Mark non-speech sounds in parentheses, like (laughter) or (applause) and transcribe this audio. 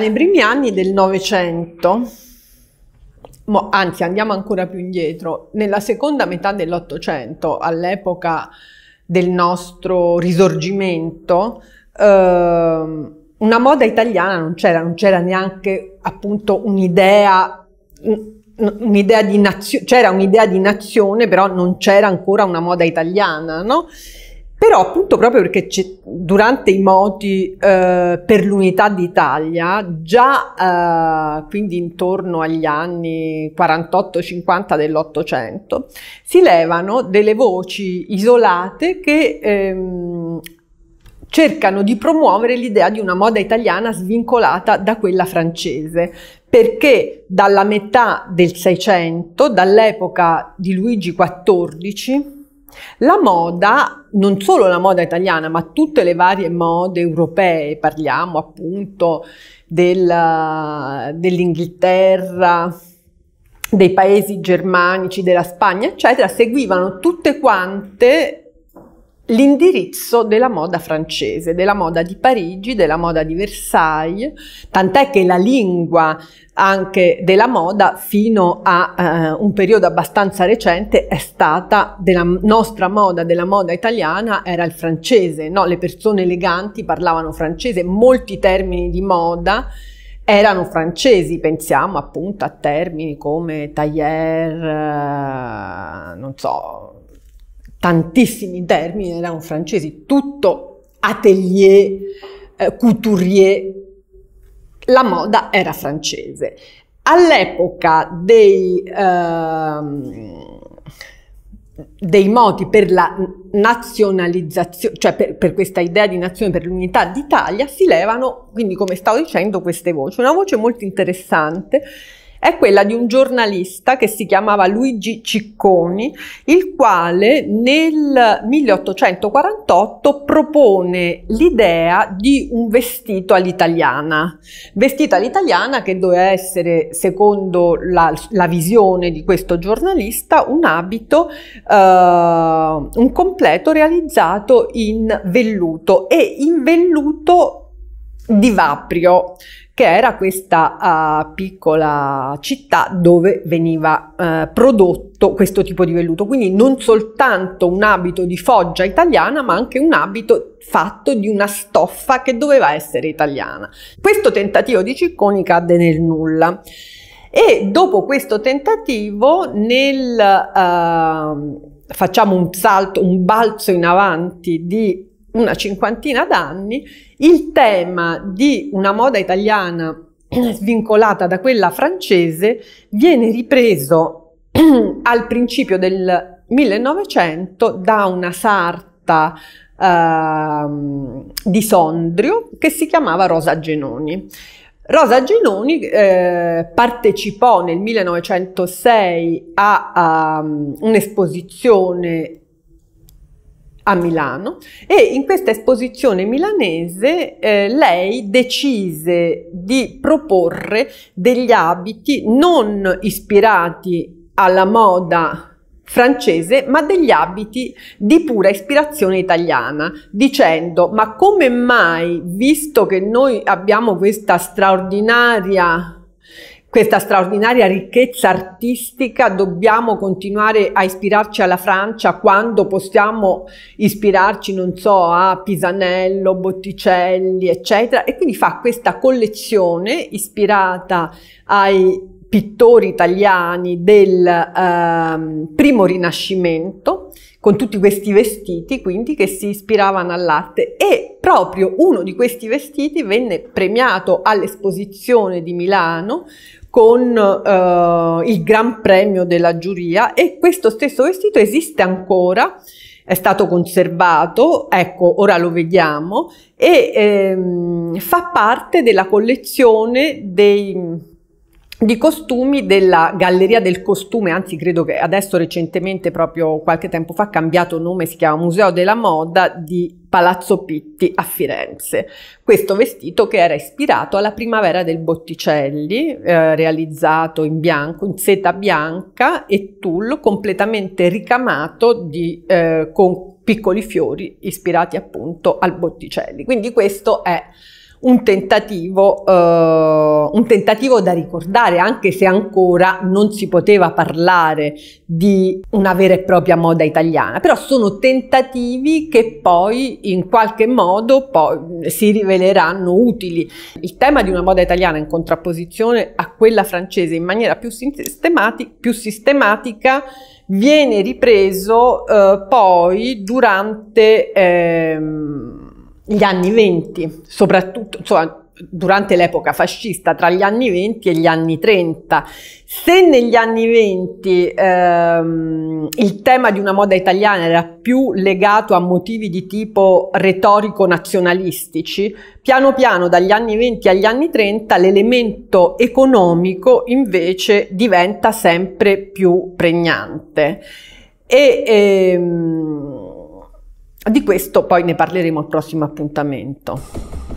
nei primi anni del Novecento, anzi andiamo ancora più indietro, nella seconda metà dell'Ottocento, all'epoca del nostro risorgimento, eh, una moda italiana non c'era, non c'era neanche appunto un'idea, un'idea di nazione, c'era un'idea di nazione, però non c'era ancora una moda italiana, no? Però appunto proprio perché durante i moti eh, per l'unità d'Italia, già eh, quindi intorno agli anni 48-50 dell'Ottocento, si levano delle voci isolate che ehm, cercano di promuovere l'idea di una moda italiana svincolata da quella francese, perché dalla metà del Seicento, dall'epoca di Luigi XIV, la moda non solo la moda italiana, ma tutte le varie mode europee, parliamo appunto del, dell'Inghilterra, dei paesi germanici, della Spagna, eccetera, seguivano tutte quante l'indirizzo della moda francese, della moda di Parigi, della moda di Versailles, tant'è che la lingua anche della moda fino a eh, un periodo abbastanza recente è stata della nostra moda, della moda italiana era il francese, no? le persone eleganti parlavano francese, molti termini di moda erano francesi, pensiamo appunto a termini come tailleur, eh, non so, tantissimi termini, erano francesi, tutto atelier, eh, couturier, la moda era francese. All'epoca dei, ehm, dei modi per la nazionalizzazione, cioè per, per, questa idea di nazione, per l'unità d'Italia, si levano, quindi come stavo dicendo, queste voci. Una voce molto interessante è quella di un giornalista che si chiamava Luigi Cicconi, il quale nel 1848 propone l'idea di un vestito all'italiana, vestito all'italiana che doveva essere, secondo la, la, visione di questo giornalista, un abito, eh, un completo realizzato in velluto e in velluto di vaprio che era questa uh, piccola città dove veniva uh, prodotto questo tipo di velluto. Quindi non soltanto un abito di foggia italiana, ma anche un abito fatto di una stoffa che doveva essere italiana. Questo tentativo di Cicconi cadde nel nulla. E dopo questo tentativo, nel, uh, facciamo un salto, un balzo in avanti di una cinquantina d'anni, il tema di una moda italiana (clears throat) svincolata da quella francese viene ripreso (clears throat) al principio del 1900 da una sarta eh, di Sondrio che si chiamava Rosa Genoni. Rosa Genoni eh, partecipò nel 1906 a, a ehm, un'esposizione a Milano e in questa esposizione milanese eh, lei decise di proporre degli abiti non ispirati alla moda francese, ma degli abiti di pura ispirazione italiana, dicendo ma come mai, visto che noi abbiamo questa straordinaria questa straordinaria ricchezza artistica, dobbiamo continuare a ispirarci alla Francia quando possiamo ispirarci, non so, a Pisanello, Botticelli, eccetera. E quindi fa questa collezione ispirata ai pittori italiani del eh, primo rinascimento, con tutti questi vestiti quindi che si ispiravano all'arte e proprio uno di questi vestiti venne premiato all'esposizione di Milano con eh, il Gran Premio della giuria e questo stesso vestito esiste ancora è stato conservato, ecco, ora lo vediamo, e ehm, fa parte della collezione dei di costumi della Galleria del Costume, anzi credo che adesso recentemente, proprio qualche tempo fa, ha cambiato nome, si chiama Museo della Moda di Palazzo Pitti a Firenze. Questo vestito che era ispirato alla primavera del Botticelli, eh, realizzato in bianco, in seta bianca e tullo, completamente ricamato di, eh, con piccoli fiori ispirati appunto al Botticelli. Quindi questo è un tentativo, eh, un tentativo, da ricordare, anche se ancora non si poteva parlare di una vera e propria moda italiana, però sono tentativi che poi in qualche modo si riveleranno utili. Il tema di una moda italiana in contrapposizione a quella francese in maniera più, sistemati più sistematica viene ripreso eh, poi durante... Ehm, gli anni venti, soprattutto insomma, durante l'epoca fascista, tra gli anni venti e gli anni trenta. Se negli anni venti ehm, il tema di una moda italiana era più legato a motivi di tipo retorico nazionalistici, piano piano dagli anni venti agli anni trenta l'elemento economico invece diventa sempre più pregnante. E, ehm, di questo poi ne parleremo al prossimo appuntamento.